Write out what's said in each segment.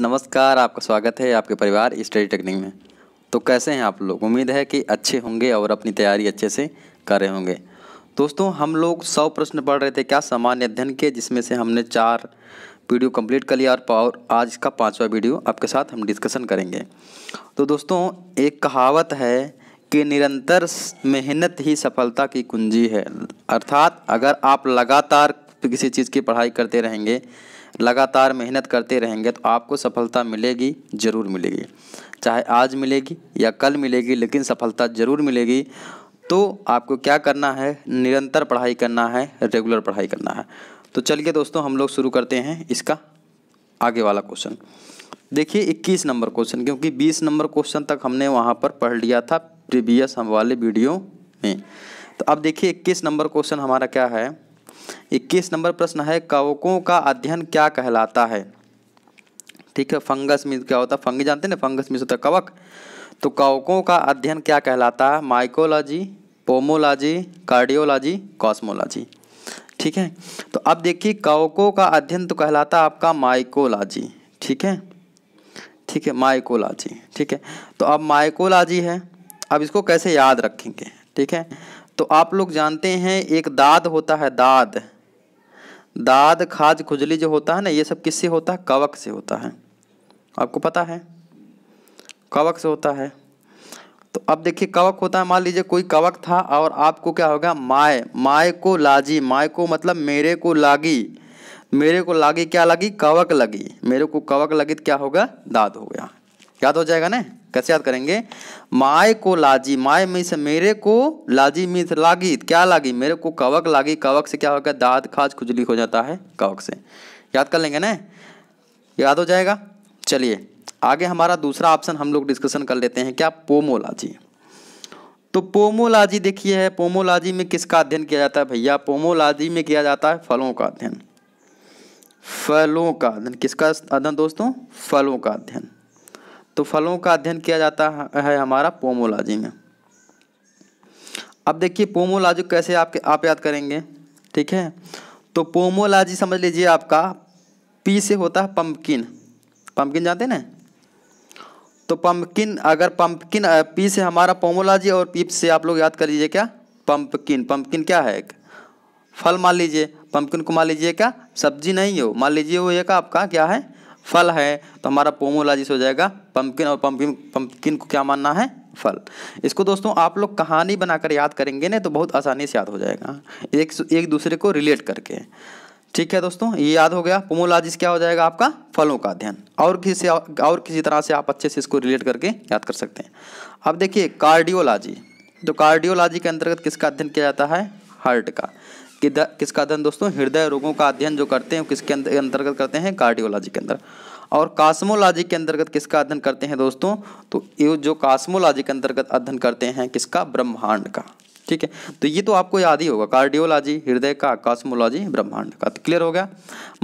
नमस्कार आपका स्वागत है आपके परिवार स्टडी टेक्निक में तो कैसे हैं आप लोग उम्मीद है कि अच्छे होंगे और अपनी तैयारी अच्छे से कर रहे होंगे दोस्तों हम लोग सौ प्रश्न पढ़ रहे थे क्या सामान्य अध्ययन के जिसमें से हमने चार वीडियो कंप्लीट कर लिया और पावर आज का पाँचवा वीडियो आपके साथ हम डिस्कशन करेंगे तो दोस्तों एक कहावत है कि निरंतर मेहनत ही सफलता की कुंजी है अर्थात अगर आप लगातार किसी चीज़ की पढ़ाई करते रहेंगे लगातार मेहनत करते रहेंगे तो आपको सफलता मिलेगी ज़रूर मिलेगी चाहे आज मिलेगी या कल मिलेगी लेकिन सफलता ज़रूर मिलेगी तो आपको क्या करना है निरंतर पढ़ाई करना है रेगुलर पढ़ाई करना है तो चलिए दोस्तों हम लोग शुरू करते हैं इसका आगे वाला क्वेश्चन देखिए 21 नंबर क्वेश्चन क्योंकि 20 नंबर क्वेश्चन तक हमने वहाँ पर पढ़ लिया था प्रीवियस हम वाले वीडियो में तो अब देखिए 21 नंबर क्वेश्चन हमारा क्या है इक्कीस नंबर प्रश्न है कवकों का अध्ययन क्या कहलाता है ठीक है फंगस मीन क्या होता है फंगी जानते हैं ना फंगस मीन होता कवक तो कवकों का अध्ययन क्या कहलाता है माइकोलॉजी पोमोलॉजी कार्डियोलॉजी कॉस्मोलॉजी ठीक है तो अब देखिए कवकों का अध्ययन तो कहलाता है आपका माइकोलॉजी ठीक है ठीक है माइकोलॉजी ठीक है तो अब माइकोलॉजी है अब इसको कैसे याद रखेंगे ठीक है तो आप लोग जानते हैं एक दाद होता है दाद दाद खाज खुजली जो होता है ना ये सब किससे होता है कवक से होता है आपको पता है कवक से होता है तो अब देखिए कवक होता है मान लीजिए कोई कवक था और आपको क्या होगा माय माय को लाजी माय को मतलब मेरे को लागी मेरे को लागी क्या लगी कवक लगी मेरे को कवक लगी तो क्या होगा दाद हो गया याद हो जाएगा ना कैसे याद करेंगे माय को लाजी माय से मेरे को लाजी मीन्स लागी क्या लागी मेरे को कवक लागी कवक से क्या होगा दाद खाज खुजली हो जाता है कवक से याद कर लेंगे ना याद हो जाएगा चलिए आगे हमारा दूसरा ऑप्शन हम लोग डिस्कशन कर लेते हैं क्या पोमोलॉजी तो पोमोलॉजी देखिए है पोमोलॉजी में किसका अध्ययन किया जाता है भैया पोमोलॉजी में किया जाता है फलों का अध्ययन फलों का अध्ययन किसका अध्ययन दोस्तों फलों का अध्ययन तो फलों का अध्ययन किया जाता है हमारा पोमोलॉजी में अब देखिए पोमोलॉजी कैसे आपके आप याद करेंगे ठीक है तो पोमोलॉजी समझ लीजिए आपका पी से होता है पंपकिन पंपकिन जानते हैं ना तो पंपकिन अगर पंपकिन पी से हमारा पोमोलॉजी और पीप से आप लोग याद कर लीजिए क्या पंपकिन पंपकिन क्या है एक फल मान लीजिए पंपकिन को मान लीजिए क्या सब्जी नहीं हो मान लीजिए वो एक आपका क्या है फल है तो हमारा पोमोलॉजिस्ट हो जाएगा पम्पकिन और पंपकिन पम्पकिन को क्या मानना है फल इसको दोस्तों आप लोग कहानी बनाकर याद करेंगे ना तो बहुत आसानी से याद हो जाएगा एक एक दूसरे को रिलेट करके ठीक है दोस्तों ये याद हो गया पोमोलॉजिस्ट क्या हो जाएगा आपका फलों का अध्ययन और किसी और किसी तरह से आप अच्छे से इसको रिलेट करके याद कर सकते हैं अब देखिए कार्डियोलॉजी तो कार्डियोलॉजी के अंतर्गत किसका अध्ययन किया जाता है हार्ट का कि द, किसका अध्ययन दोस्तों हृदय रोगों का अध्ययन जो करते हैं किसके अंतर्गत करते हैं कार्डियोलॉजी के अंदर और कास्मोलॉजी के अंतर्गत किसका अध्ययन करते हैं दोस्तों तो ये जो कास्मोलॉजी के अंतर्गत अध्ययन करते हैं किसका ब्रह्मांड का ठीक है तो ये तो आपको याद ही होगा कार्डियोलॉजी हृदय का कास्मोलॉजी ब्रह्मांड का तो क्लियर हो गया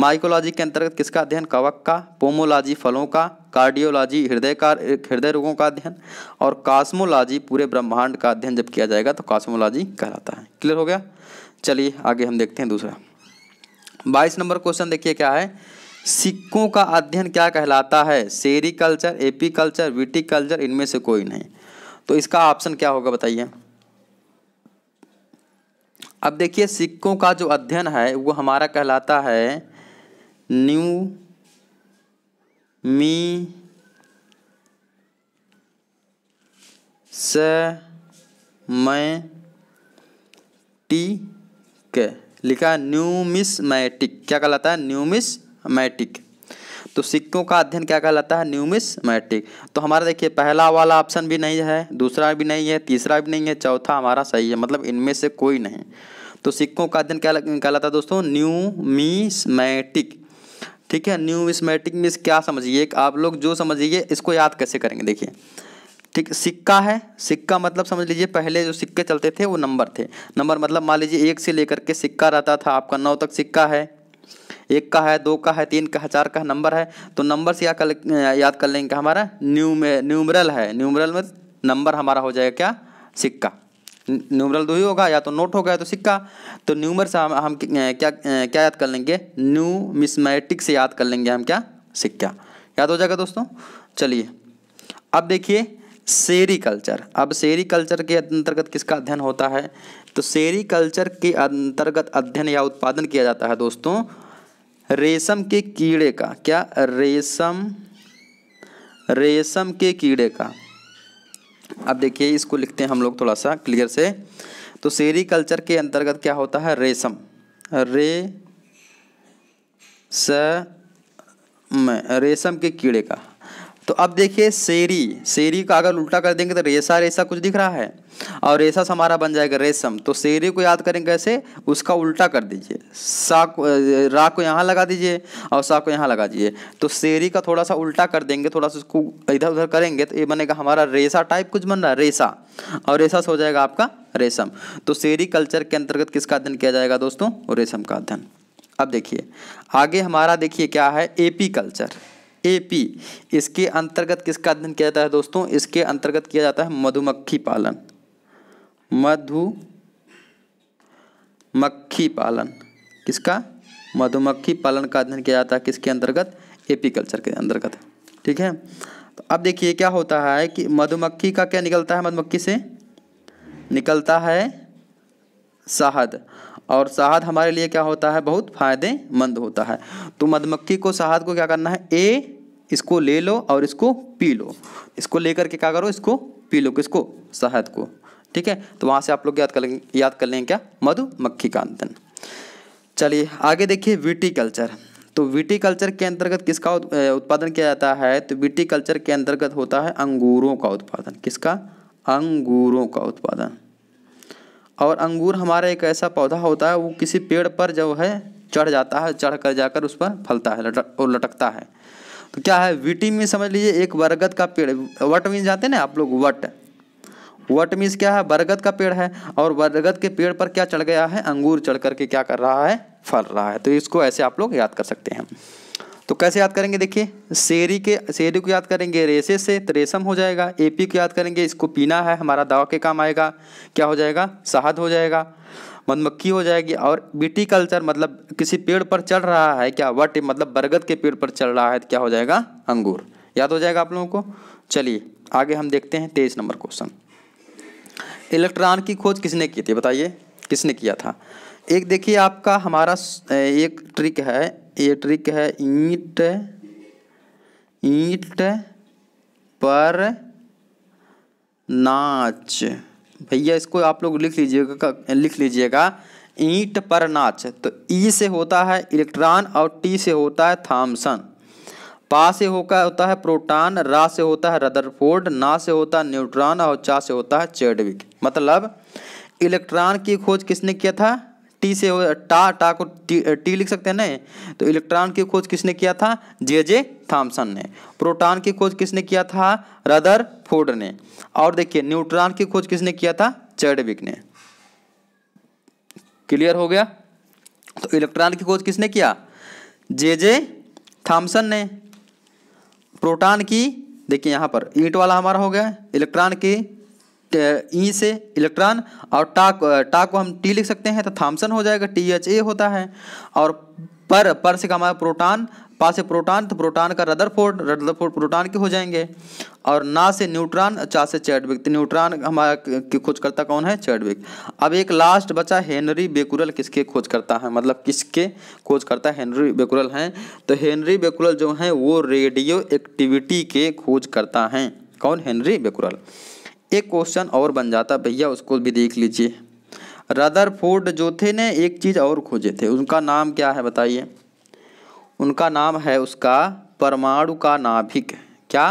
माइकोलॉजी के अंतर्गत किसका अध्ययन कवक का पोमोलॉजी फलों का कार्डियोलॉजी हृदय का हृदय रोगों का अध्ययन और कास्मोलॉजी पूरे ब्रह्मांड का अध्ययन जब किया जाएगा तो कास्मोलॉजी कहलाता है क्लियर हो गया चलिए आगे हम देखते हैं दूसरा बाईस नंबर क्वेश्चन देखिए क्या है सिक्कों का अध्ययन क्या कहलाता है sericulture apiculture viticulture इनमें से कोई नहीं तो इसका ऑप्शन क्या होगा बताइए अब देखिए सिक्कों का जो अध्ययन है वो हमारा कहलाता है न्यू मी स मैं टी के लिखा न्यूमिसमैटिक क्या कहलाता है न्यूमिसमैटिक तो सिक्कों का अध्ययन क्या कहलाता है न्यूमिसमैटिक तो हमारा देखिए पहला वाला ऑप्शन भी नहीं है दूसरा भी नहीं है तीसरा भी नहीं है चौथा हमारा सही है मतलब इनमें से कोई नहीं तो सिक्कों का अध्ययन क्या कहलाता है दोस्तों न्यूमिसमैटिक ठीक है न्यूमिसमैटिक मीस क्या समझिए आप लोग जो समझिए इसको याद कैसे करेंगे देखिए ठीक सिक्का है सिक्का मतलब समझ लीजिए पहले जो सिक्के चलते थे वो नंबर थे नंबर मतलब मान लीजिए एक से लेकर के सिक्का रहता था आपका नौ तक सिक्का है एक का है दो का है तीन का है चार का है नंबर है तो नंबर से याद कर याद कर लेंगे हमारा न्यूमे न्यूमरल है न्यूमरल में नंबर हमारा हो जाएगा क्या सिक्का न्यूमरल दो ही होगा या तो नोट हो गया तो सिक्का तो न्यूमर से हम, हम क्या क्या याद कर लेंगे न्यू मिसमेटिक से याद कर लेंगे हम क्या सिक्का याद हो जाएगा दोस्तों चलिए अब देखिए शेरी कल्चर अब शेरी कल्चर के अंतर्गत किसका अध्ययन होता है तो शेरी कल्चर के अंतर्गत अध्ययन या उत्पादन किया जाता है दोस्तों रेशम के कीड़े का क्या रेशम रेशम के कीड़े का अब देखिए इसको लिखते हैं हम लोग थोड़ा सा क्लियर से तो शेरी कल्चर के अंतर्गत क्या होता है रेशम रे स रेशम के कीड़े का तो अब देखिए शेरी शेरी का अगर उल्टा कर देंगे तो रेशा रेशा कुछ दिख रहा है और रेशा हमारा बन जाएगा रेशम तो शेरी को याद करेंगे कैसे उसका उल्टा कर दीजिए सा को रा को यहाँ लगा दीजिए और सा को यहाँ लगा दीजिए तो शेरी का थोड़ा सा उल्टा कर देंगे थोड़ा सा उसको इधर उधर करेंगे तो ये बनेगा हमारा रेशा टाइप कुछ बन रहा है रेशा और रेशा से हो जाएगा आपका रेशम तो शेरी कल्चर के अंतर्गत किसका अध्ययन किया जाएगा दोस्तों रेशम का अध्ययन अब देखिए आगे हमारा देखिए क्या है एपी कल्चर एपी इसके अंतर्गत किसका अध्ययन किया जाता है दोस्तों इसके अंतर्गत किया जाता है मधुमक्खी पालन मधु मक्खी पालन किसका मधुमक्खी पालन का अध्ययन किया जाता है किसके अंतर्गत कल्चर के अंतर्गत ठीक है तो अब देखिए क्या होता है कि मधुमक्खी का क्या निकलता है मधुमक्खी से निकलता है शहद और शहद हमारे लिए क्या होता है बहुत फ़ायदेमंद होता है तो मधुमक्खी को शहद को क्या करना है ए इसको ले लो और इसको पी लो इसको लेकर के क्या करो इसको पी लो किसको शहद को ठीक है तो वहाँ से आप लोग याद कर लेंगे याद कर लेंगे क्या मधुमक्खी का अंतन चलिए आगे देखिए विटीकल्चर तो विटीकल्चर के अंतर्गत किसका उत्पादन किया जाता है तो विटीकल्चर के अंतर्गत होता है अंगूरों का उत्पादन किसका अंगूरों का उत्पादन और अंगूर हमारा एक ऐसा पौधा होता है वो किसी पेड़ पर जो है चढ़ जाता है चढ़ कर जाकर उस पर फलता है लटक और लटकता है तो क्या है विटी मीन समझ लीजिए एक बरगद का पेड़ वट मीन जाते हैं ना आप लोग वट वट मीन्स क्या है बरगद का पेड़ है और बरगद के पेड़ पर क्या चढ़ गया है अंगूर चढ़ करके क्या कर रहा है फल रहा है तो इसको ऐसे आप लोग याद कर सकते हैं तो कैसे याद करेंगे देखिए शेरी के शेरी को याद करेंगे रेसे से तो रेशम हो जाएगा एपी को याद करेंगे इसको पीना है हमारा दवा के काम आएगा क्या हो जाएगा शहद हो जाएगा मधुमक्खी हो जाएगी और बीटी कल्चर मतलब किसी पेड़ पर चढ़ रहा है क्या वट मतलब बरगद के पेड़ पर चढ़ रहा है तो क्या हो जाएगा अंगूर याद हो जाएगा आप लोगों को चलिए आगे हम देखते हैं तेईस नंबर क्वेश्चन इलेक्ट्रॉन की खोज किसने की थी बताइए किसने किया था एक देखिए आपका हमारा एक ट्रिक है ये ट्रिक है ईट ईट पर नाच भैया इसको आप लोग लिख लीजिएगा लिख लीजिएगा ईट पर नाच तो ई से होता है इलेक्ट्रॉन और टी से होता है थॉमसन पा से होकर होता है प्रोटॉन रा से होता है रदरफोर्ड ना से होता है न्यूट्रॉन और चा से होता है चेडविक मतलब इलेक्ट्रॉन की खोज किसने किया था टी से टा टा को टी, टी लिख सकते हैं ना तो इलेक्ट्रॉन की खोज किसने किया था जे जे थॉम्सन ने प्रोटॉन की खोज किसने किया था रदर फोर्ड ने और देखिए न्यूट्रॉन की खोज किसने किया था चैडविक ने क्लियर हो गया तो इलेक्ट्रॉन की खोज किसने किया जे जे थॉम्सन ने प्रोटॉन की देखिए यहां पर ईंट वाला हमारा हो गया इलेक्ट्रॉन की ई से इलेक्ट्रॉन और टा टा को हम टी लिख सकते हैं तो थामसन हो जाएगा टी एच ए होता है और पर पर से कमाया हमारा प्रोटॉन पास से प्रोटॉन तो प्रोटॉन का रदरफोर्ड रदरफोर्ड प्रोटॉन के हो जाएंगे और ना से न्यूट्रॉन चा से चैडविक तो न्यूट्रॉन हमारा खोजकर्ता कौन है चैडविक अब एक लास्ट बचा हेनरी बेकुरल किसके खोजकर्ता है मतलब किसके खोजकर्ता हेनरी बेकुरल हैं तो हेनरी बेकुरल जो हैं वो रेडियो एक्टिविटी के खोजकर्ता हैं कौन हेनरी बेकुरल एक क्वेश्चन और बन जाता भैया उसको भी देख लीजिए रदरफोर्ड जो थे ने एक चीज़ और खोजे थे उनका नाम क्या है बताइए उनका नाम है उसका परमाणु का नाभिक क्या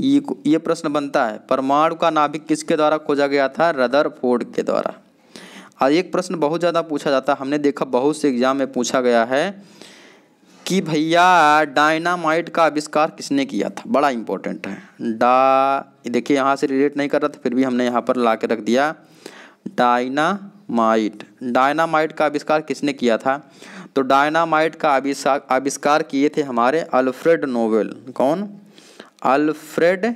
ये ये प्रश्न बनता है परमाणु का नाभिक किसके द्वारा खोजा गया था रदरफोर्ड के द्वारा और एक प्रश्न बहुत ज़्यादा पूछा जाता है हमने देखा बहुत से एग्जाम में पूछा गया है कि भैया डायनामाइट का आविष्कार किसने किया था बड़ा इंपॉर्टेंट है डा देखिए यहाँ से रिलेट नहीं कर रहा था फिर भी हमने यहाँ पर ला के रख दिया डायनामाइट डायनामाइट का आविष्कार किसने किया था तो डायनामाइट का आविष्कार आविष्कार किए थे हमारे अल्फ्रेड नोबेल कौन अल्फ्रेड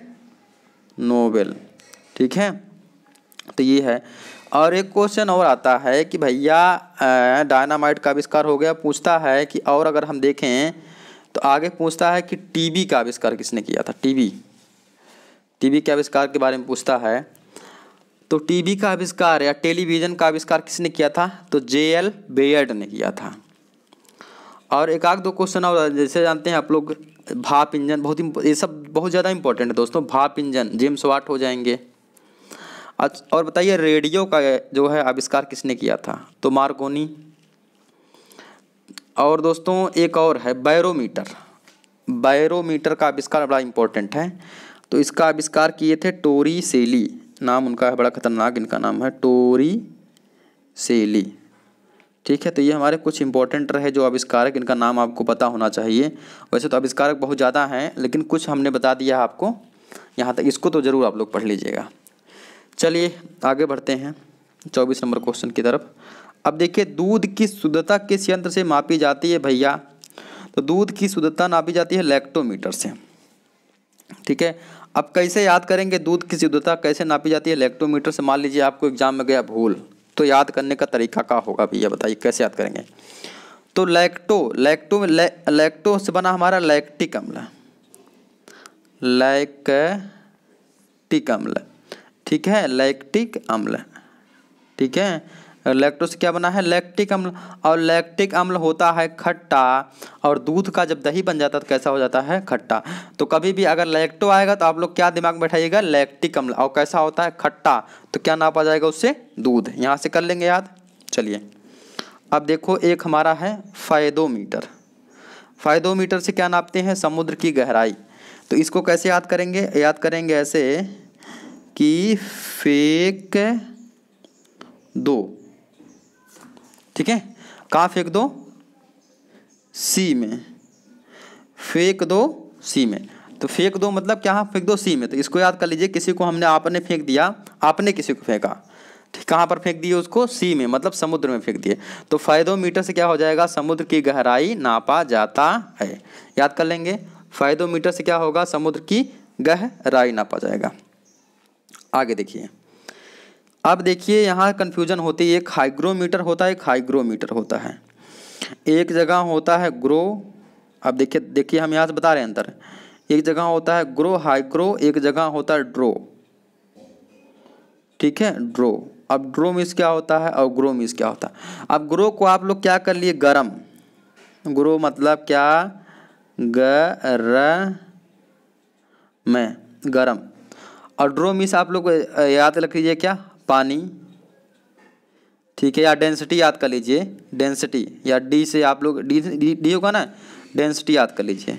नोबेल ठीक है तो ये है और एक क्वेश्चन और आता है कि भैया डायनामाइट का आविष्कार हो गया पूछता है कि और अगर हम देखें तो आगे पूछता है कि टीबी का आविष्कार किसने किया था टीबी टीवी के आविष्कार के बारे में पूछता है तो टीवी का आविष्कार या टेलीविज़न का आविष्कार किसने किया था तो जे एल बेयर्ड ने किया था और एक आध दो क्वेश्चन और जैसे जानते हैं आप लोग भाप इंजन बहुत ये सब बहुत ज़्यादा इंपॉर्टेंट है दोस्तों भाप इंजन जेम्स वाट हो जाएंगे और बताइए रेडियो का जो है आविष्कार किसने किया था तो मार्कोनी और दोस्तों एक और है बैरोमीटर बैरोमीटर का आविष्कार बड़ा इंपॉर्टेंट है तो इसका आविष्कार किए थे टोरी सेली नाम उनका है बड़ा खतरनाक इनका नाम है टोरी सेली ठीक है तो ये हमारे कुछ इंपॉर्टेंट रहे जो आविष्कारक इनका नाम आपको पता होना चाहिए वैसे तो आविष्कारक बहुत ज़्यादा हैं लेकिन कुछ हमने बता दिया आपको यहाँ तक इसको तो ज़रूर आप लोग पढ़ लीजिएगा चलिए आगे बढ़ते हैं चौबीस नंबर क्वेश्चन की तरफ अब देखिए दूध की शुद्धता किस यंत्र से मापी जाती है भैया तो दूध की शुद्धता नापी जाती है लैक्टोमीटर से ठीक है अब कैसे याद करेंगे दूध की शुद्धता कैसे नापी जाती है लेक्टोमीटर से मान लीजिए आपको एग्जाम में गया भूल तो याद करने का तरीका क्या होगा भैया बताइए कैसे याद करेंगे तो लैक्टो लैक्टो में ले, लैक्टो से बना हमारा लैक्टिक अम्ल लैक्टिक अम्ल ठीक है लैक्टिक अम्ल ठीक है लैक्टो से क्या बना है लैक्टिक अम्ल और लैक्टिक अम्ल होता है खट्टा और दूध का जब दही बन जाता है तो कैसा हो जाता है खट्टा तो कभी भी अगर लैक्टो आएगा तो आप लोग क्या दिमाग में बैठाइएगा लैक्टिक अम्ल और कैसा होता है खट्टा तो क्या नाप आ जाएगा उससे दूध यहाँ से कर लेंगे याद चलिए अब देखो एक हमारा है फायदोमीटर फायदोमीटर से क्या नापते हैं समुद्र की गहराई तो इसको कैसे याद करेंगे याद करेंगे ऐसे कि फेक दो ठीक है कहाँ फेंक दो सी में फेंक दो सी में तो फेंक दो मतलब क्या फेंक दो सी में तो इसको याद कर लीजिए किसी को हमने आपने फेंक दिया आपने किसी को फेंका कहाँ पर फेंक दिए उसको सी में मतलब समुद्र में फेंक दिए तो फायदो मीटर से क्या हो जाएगा समुद्र की गहराई नापा जाता है याद कर लेंगे फायदो मीटर से क्या होगा समुद्र की गहराई नापा जाएगा आगे देखिए अब देखिए यहाँ कन्फ्यूजन होती है एक हाइग्रोमीटर होता है एक हाइग्रोमीटर होता है एक जगह होता है ग्रो अब देखिए देखिए हम यहाँ से बता रहे हैं अंतर एक जगह होता है ग्रो हाइग्रो एक जगह होता है ड्रो ठीक है ड्रो अब ड्रो मीस क्या होता है और ग्रो मीस क्या होता है अब ग्रो को आप लोग क्या कर लिए गरम ग्रो मतलब क्या र में गरम और ड्रो मीस आप लोग याद रख लीजिए क्या पानी ठीक है या डेंसिटी याद कर लीजिए डेंसिटी या डी से आप लोग डी डी होगा ना डेंसिटी याद कर लीजिए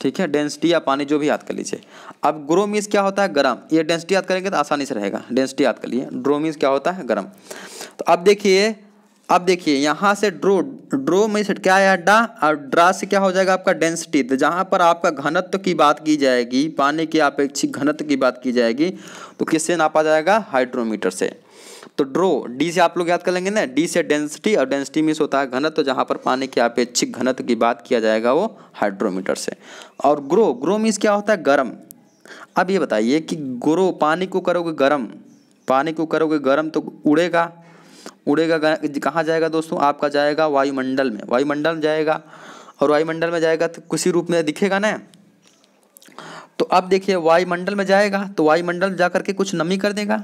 ठीक है डेंसिटी या पानी जो भी याद कर लीजिए अब ग्रो मीन्स क्या होता है गर्म ये डेंसिटी याद करेंगे तो आसानी से रहेगा डेंसिटी याद कर लीजिए ड्रो मीन्स क्या होता है गर्म तो अब देखिए अब देखिए यहाँ से ड्रो ड्रो में से क्या आया डा और ड्रा से क्या हो जाएगा आपका डेंसिटी तो जहाँ पर आपका घनत्व की बात की जाएगी पानी के अपेक्षित घनत्व की बात की जाएगी तो किससे नापा जाएगा हाइड्रोमीटर से तो ड्रो डी से आप लोग याद कर लेंगे ना डी से डेंसिटी और डेंसिटी मीन्स होता है घनत्व तो जहाँ पर पानी के अपेक्षित घनत्व की बात किया जाएगा वो हाइड्रोमीटर से और ग्रो ग्रो मीन्स क्या होता है गर्म अब ये बताइए कि ग्रो पानी को करोगे गर्म पानी को करोगे गर्म तो उड़ेगा उड़ेगा कहाँ जाएगा दोस्तों आपका जाएगा वायुमंडल में वायुमंडल में जाएगा और वायुमंडल में जाएगा तो किसी रूप में दिखेगा ना तो अब देखिए वायुमंडल में जाएगा तो वायुमंडल जा करके कुछ नमी कर देगा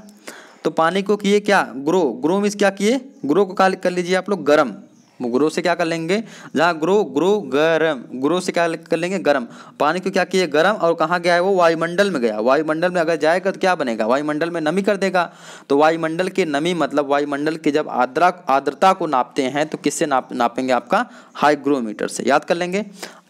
तो पानी को किए क्या ग्रो ग्रो मीन्स क्या किए ग्रो को कर लीजिए आप लोग गर्म ग्रो से क्या कर लेंगे जहाँ ग्रो ग्रो गर्म ग्रो से क्या कर लेंगे गर्म पानी को क्या किया गर्म और कहाँ गया है वो वायुमंडल में गया वायुमंडल में अगर जाएगा तो क्या बनेगा वायुमंडल में नमी कर देगा तो वायुमंडल की नमी मतलब वायुमंडल की जब आर्द्रा आर्द्रता को नापते हैं तो किससे नाप नापेंगे आपका हाइग्रोमीटर से याद कर लेंगे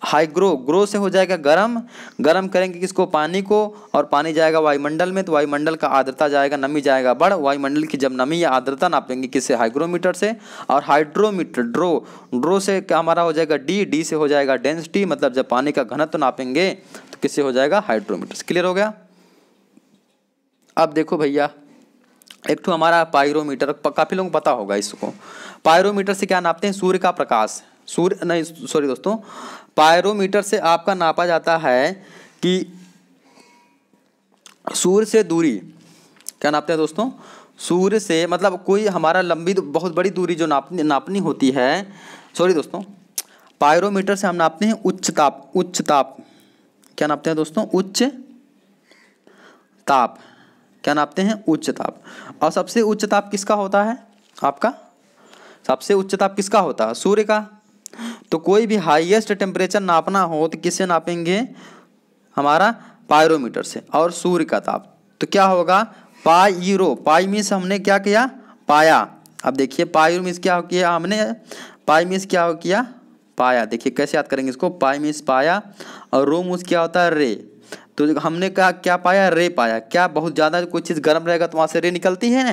हाइग्रो ग्रो ग्रो से हो जाएगा गर्म गर्म करेंगे किसको पानी को और पानी जाएगा वायुमंडल में तो वायुमंडल का आर्द्रता जाएगा नमी जाएगा बढ़ वायुमंडल की जब नमी या आर्द्रता नापेंगे किससे हाइग्रोमीटर से और हाइड्रोमीटर ड्रो ड्रो से क्या हमारा हो जाएगा डी डी से हो जाएगा डेंसिटी मतलब जब पानी का घनत्व तो नापेंगे तो किससे हो जाएगा हाइड्रोमीटर क्लियर हो गया अब देखो भैया एक तो हमारा पायरोमीटर काफ़ी लोगों को पता होगा इसको पायरोमीटर से क्या नापते हैं सूर्य का प्रकाश सूर्य नहीं सॉरी दोस्तों पायरोमीटर से आपका नापा जाता है कि सूर्य से दूरी क्या नापते हैं दोस्तों सूर्य से मतलब कोई हमारा लंबी बहुत बड़ी दूरी जो नापनी नापनी होती है सॉरी दोस्तों पायरोमीटर से हम नापते हैं उच्च ताप उच्च ताप क्या नापते हैं दोस्तों उच्च ताप क्या नापते हैं उच्च ताप और सबसे उच्च ताप किसका होता है आपका सबसे उच्च ताप किसका होता है सूर्य का तो कोई भी हाईएस्ट टेम्परेचर नापना हो तो किससे नापेंगे हमारा पायरोमीटर से और सूर्य का ताप तो क्या होगा पाईरो पाई मीन्स हमने क्या किया पाया अब देखिए पायरो मीन्स क्या किया हमने पाई मीन्स क्या किया पाया देखिए कैसे याद करेंगे इसको पाई मीन्स पाया और रो मीन्स क्या होता है रे तो हमने कहा क्या पाया रे पाया क्या बहुत ज़्यादा कोई चीज़ गर्म रहेगा तो वहाँ से रे निकलती है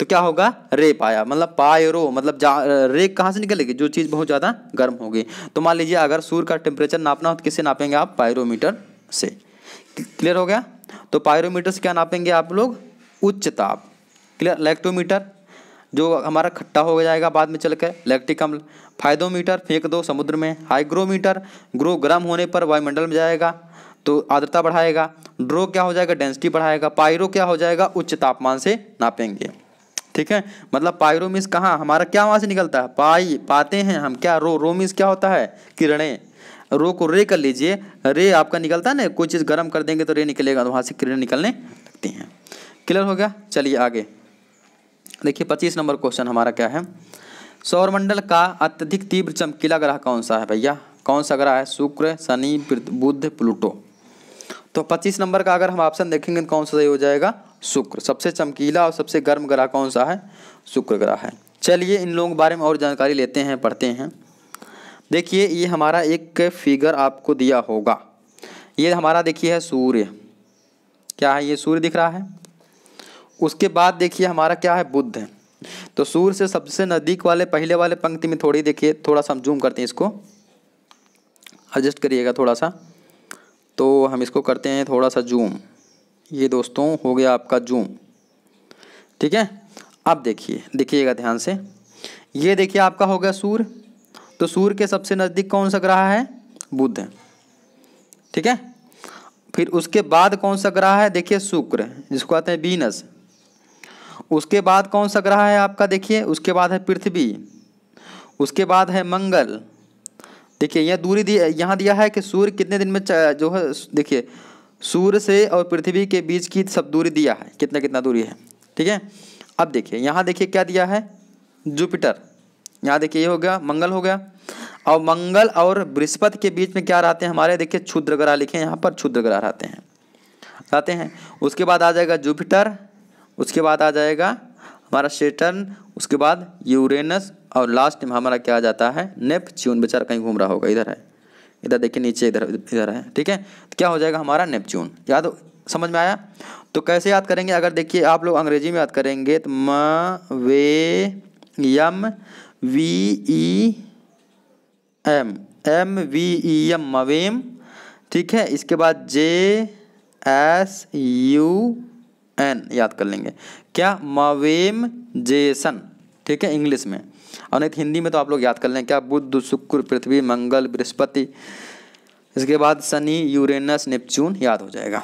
तो क्या होगा रेप आया मतलब पायरो मतलब रेप कहाँ से निकलेगी जो चीज़ बहुत ज़्यादा गर्म होगी तो मान लीजिए अगर सूर्य का टेम्परेचर नापना हो तो किससे नापेंगे आप पायरोमीटर से क्लियर हो गया तो पायरोमीटर से क्या नापेंगे आप लोग उच्च ताप क्लियर लैक्टोमीटर जो हमारा खट्टा हो जाएगा बाद में चल कर लैक्टिक अम्ल फायदोमीटर फेंक दो समुद्र में हाइग्रोमीटर ग्रो गर्म होने पर वायुमंडल में जाएगा तो आर्द्रता बढ़ाएगा ड्रो क्या हो जाएगा डेंसिटी बढ़ाएगा पायरो क्या हो जाएगा उच्च तापमान से नापेंगे ठीक है मतलब पायरोमिस कहाँ हमारा क्या वहाँ से निकलता है पाई पाते हैं हम क्या रो रोमिस क्या होता है किरणें रो को रे कर लीजिए रे आपका निकलता है ना कोई चीज़ गर्म कर देंगे तो रे निकलेगा तो वहाँ से किरण निकलने लगती हैं क्लियर हो गया चलिए आगे देखिए पच्चीस नंबर क्वेश्चन हमारा क्या है सौरमंडल का अत्यधिक तीव्र चमकीला ग्रह कौन सा है भैया कौन सा ग्रह है शुक्र शनि बुद्ध प्लूटो तो पच्चीस नंबर का अगर हम ऑप्शन देखेंगे तो कौन सा सही हो जाएगा शुक्र सबसे चमकीला और सबसे गर्म ग्रह कौन सा है शुक्र ग्रह है चलिए इन लोगों के बारे में और जानकारी लेते हैं पढ़ते हैं देखिए ये हमारा एक फिगर आपको दिया होगा ये हमारा देखिए है सूर्य क्या है ये सूर्य दिख रहा है उसके बाद देखिए हमारा क्या है बुद्ध है तो सूर्य से सबसे नज़दीक वाले पहले वाले पंक्ति में थोड़ी देखिए थोड़ा सा हम जूम करते हैं इसको एडजस्ट करिएगा थोड़ा सा तो हम इसको करते हैं थोड़ा सा जूम ये दोस्तों हो गया आपका जूम ठीक है अब देखिए देखिएगा ध्यान से ये देखिए आपका हो गया सूर्य तो सूर्य के सबसे नज़दीक कौन सा ग्रह है बुध ठीक है फिर उसके बाद कौन सा ग्रह है देखिए शुक्र जिसको कहते हैं बीनस उसके बाद कौन सा ग्रह है आपका देखिए उसके बाद है पृथ्वी उसके बाद है मंगल देखिए यह दूरी दी यहाँ दिया है कि सूर्य कितने दिन में जो है देखिए सूर्य से और पृथ्वी के बीच की सब दूरी दिया है कितना कितना दूरी है ठीक है अब देखिए यहाँ देखिए क्या दिया है जुपिटर यहाँ देखिए ये हो गया मंगल हो गया और मंगल और बृहस्पति के बीच में क्या रहते हैं हमारे देखिए क्षुद्र ग्रह लिखे हैं यहाँ पर क्षुद्र ग्रह रहते हैं रहते हैं उसके बाद आ जाएगा जुपिटर उसके बाद आ जाएगा हमारा सेटर्न उसके बाद यूरेनस और लास्ट में हमारा क्या आ जाता है नेपच्यून बेचारा कहीं घूम रहा होगा इधर है इधर देखिए नीचे इधर इधर है ठीक है तो क्या हो जाएगा हमारा नेपच्यून याद समझ में आया तो कैसे याद करेंगे अगर देखिए आप लोग अंग्रेजी में याद करेंगे तो म वे यम V E M M V E M मवेम ठीक है इसके बाद जे एस यू एन याद कर लेंगे क्या मवेम जेसन ठीक है इंग्लिश में और नहीं तो हिंदी में तो आप लोग याद कर लें क्या बुद्ध शुक्र पृथ्वी मंगल बृहस्पति इसके बाद शनि यूरेनस नेपच्यून याद हो जाएगा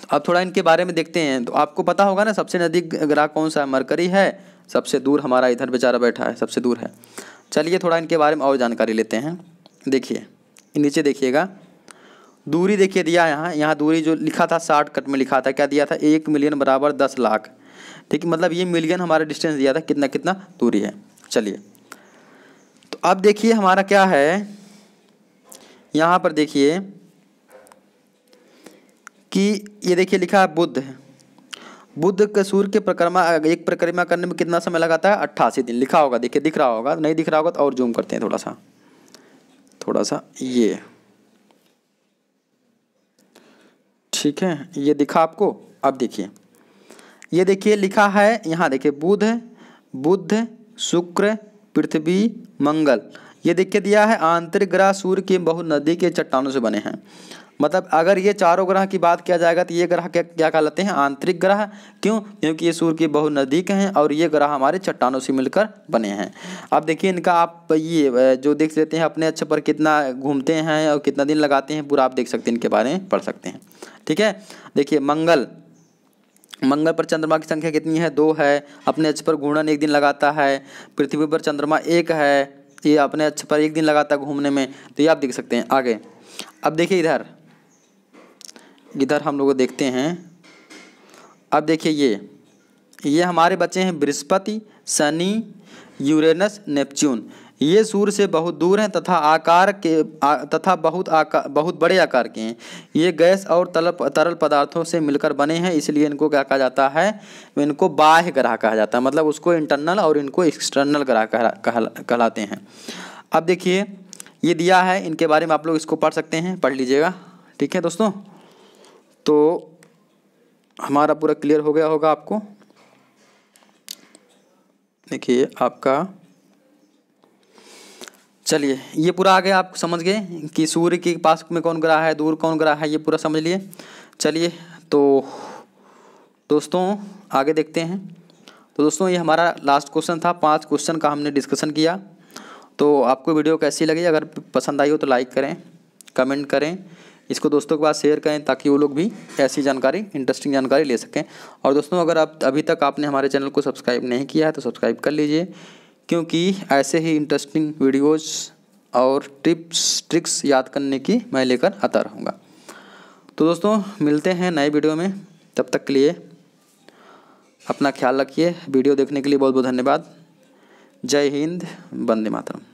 तो अब थोड़ा इनके बारे में देखते हैं तो आपको पता होगा ना सबसे नज़दीक ग्रह कौन सा है मरकरी है सबसे दूर हमारा इधर बेचारा बैठा है सबसे दूर है चलिए थोड़ा इनके बारे में और जानकारी लेते हैं देखिए नीचे देखिएगा दूरी देखिए दिया यहाँ यहाँ दूरी जो लिखा था साठ कट में लिखा था क्या दिया था एक मिलियन बराबर दस लाख ठीक है मतलब ये मिलियन हमारा डिस्टेंस दिया था तो कितना कितना दूरी है चलिए तो अब देखिए हमारा क्या है यहाँ पर देखिए कि ये देखिए लिखा है बुद्ध बुद्ध सूर्य के परिक्रमा एक परिक्रमा करने में कितना समय लगाता है अट्ठासी दिन लिखा होगा देखिए दिख रहा होगा नहीं दिख रहा होगा तो और जूम करते हैं थोड़ा सा थोड़ा सा ये ठीक है ये दिखा आपको अब देखिए ये देखिए लिखा है यहाँ देखिए बुध बुध शुक्र पृथ्वी मंगल ये देख के दिया है आंतरिक ग्रह सूर्य के बहु नदी के चट्टानों से बने हैं मतलब अगर ये चारों ग्रह की बात किया जाएगा तो ये ग्रह क्या क्या कहलाते हैं आंतरिक ग्रह क्यों क्योंकि ये सूर्य के बहु नदी के हैं और ये ग्रह हमारे चट्टानों से मिलकर बने हैं अब देखिए इनका आप ये जो देख लेते हैं अपने अच्छे पर कितना घूमते हैं और कितना दिन लगाते हैं पूरा आप देख सकते हैं इनके बारे में पढ़ सकते हैं ठीक है देखिए मंगल मंगल पर चंद्रमा की संख्या कितनी है दो है अपने अक्ष पर घूर्णन एक दिन लगाता है पृथ्वी पर चंद्रमा एक है ये अपने अक्ष पर एक दिन लगाता है घूमने में तो ये आप देख सकते हैं आगे अब देखिए इधर इधर हम लोग देखते हैं अब देखिए ये ये हमारे बच्चे हैं बृहस्पति शनि यूरेनस नेपच्यून ये सूर्य से बहुत दूर हैं तथा आकार के आ, तथा बहुत आकार बहुत बड़े आकार के हैं ये गैस और तल तरल पदार्थों से मिलकर बने हैं इसलिए इनको क्या कहा जाता है इनको बाह्य ग्रह कहा जाता है मतलब उसको इंटरनल और इनको एक्सटर्नल ग्रह कहलाते हैं अब देखिए ये दिया है इनके बारे में आप लोग इसको पढ़ सकते हैं पढ़ लीजिएगा ठीक है दोस्तों तो हमारा पूरा क्लियर हो गया होगा आपको देखिए आपका चलिए ये पूरा आ गया आप समझ गए कि सूर्य के पास में कौन ग्रह है दूर कौन ग्रह है ये पूरा समझ लिए चलिए तो दोस्तों आगे देखते हैं तो दोस्तों ये हमारा लास्ट क्वेश्चन था पांच क्वेश्चन का हमने डिस्कशन किया तो आपको वीडियो कैसी लगी अगर पसंद आई हो तो लाइक करें कमेंट करें इसको दोस्तों के पास शेयर करें ताकि वो लोग भी ऐसी जानकारी इंटरेस्टिंग जानकारी ले सकें और दोस्तों अगर आप अभी तक आपने हमारे चैनल को सब्सक्राइब नहीं किया है तो सब्सक्राइब कर लीजिए क्योंकि ऐसे ही इंटरेस्टिंग वीडियोस और टिप्स ट्रिक्स याद करने की मैं लेकर आता रहूँगा तो दोस्तों मिलते हैं नए वीडियो में तब तक के लिए अपना ख्याल रखिए वीडियो देखने के लिए बहुत बहुत धन्यवाद जय हिंद वंदे मातरम